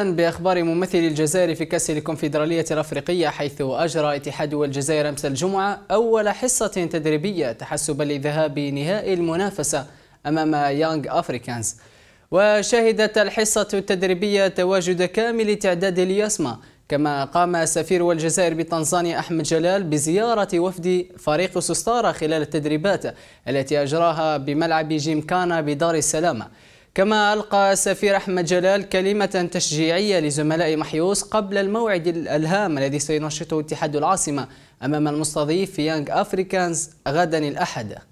بأخبار ممثل الجزائر في كأس الكونفدرالية الأفريقية حيث أجرى اتحاد الجزائر أمس الجمعة أول حصة تدريبية تحسبا لذهاب نهائي المنافسة أمام يانغ أفريكانز وشهدت الحصة التدريبية تواجد كامل تعداد الياسما كما قام سفير الجزائر بتنزانيا أحمد جلال بزيارة وفد فريق سوستارا خلال التدريبات التي أجراها بملعب جيمكانا بدار السلامة كما ألقى السفير أحمد جلال كلمة تشجيعية لزملاء محيوس قبل الموعد الهام الذي سينشطه اتحاد العاصمة أمام المستضيف في يانغ أفريكانز غدا الأحد